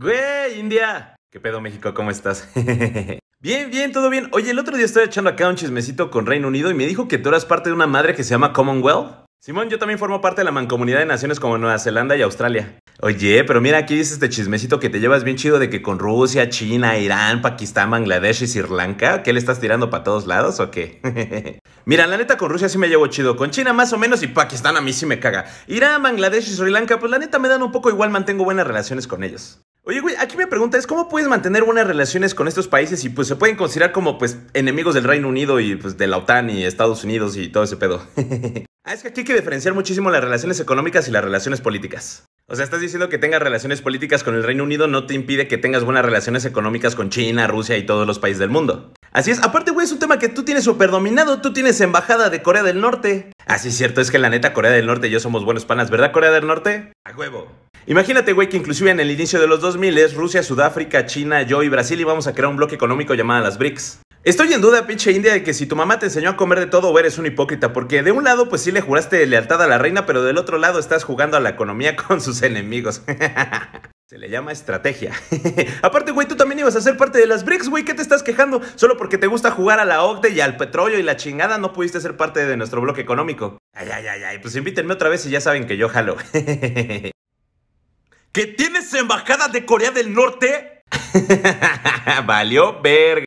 Güey, India. ¿Qué pedo, México? ¿Cómo estás? bien, bien, todo bien. Oye, el otro día estoy echando acá un chismecito con Reino Unido y me dijo que tú eras parte de una madre que se llama Commonwealth. Simón, yo también formo parte de la mancomunidad de naciones como Nueva Zelanda y Australia. Oye, pero mira, aquí dice este chismecito que te llevas bien chido de que con Rusia, China, Irán, Pakistán, Bangladesh y Sri Lanka, ¿qué le estás tirando para todos lados o qué? mira, la neta con Rusia sí me llevo chido, con China más o menos y Pakistán a mí sí me caga. Irán, Bangladesh y Sri Lanka, pues la neta me dan un poco igual, mantengo buenas relaciones con ellos. Oye, güey, aquí me pregunta es cómo puedes mantener buenas relaciones con estos países y pues se pueden considerar como pues enemigos del Reino Unido y pues de la OTAN y Estados Unidos y todo ese pedo. Ah, es que aquí hay que diferenciar muchísimo las relaciones económicas y las relaciones políticas. O sea, estás diciendo que tengas relaciones políticas con el Reino Unido no te impide que tengas buenas relaciones económicas con China, Rusia y todos los países del mundo. Así es, aparte, güey, es un tema que tú tienes dominado, tú tienes embajada de Corea del Norte. Ah, es cierto, es que la neta Corea del Norte y yo somos buenos panas, ¿verdad Corea del Norte? A huevo. Imagínate, güey, que inclusive en el inicio de los 2000 es Rusia, Sudáfrica, China, yo y Brasil íbamos a crear un bloque económico llamado las BRICS. Estoy en duda, pinche India, de que si tu mamá te enseñó a comer de todo eres un hipócrita, porque de un lado pues sí le juraste lealtad a la reina, pero del otro lado estás jugando a la economía con sus enemigos. Se le llama estrategia. Aparte, güey, tú también ibas a ser parte de las BRICS, güey. ¿Qué te estás quejando? Solo porque te gusta jugar a la OCDE y al petróleo y la chingada, no pudiste ser parte de nuestro bloque económico. Ay, ay, ay, ay. Pues invítenme otra vez y ya saben que yo jalo. ¿Que tienes embajada de Corea del Norte? Valió verga.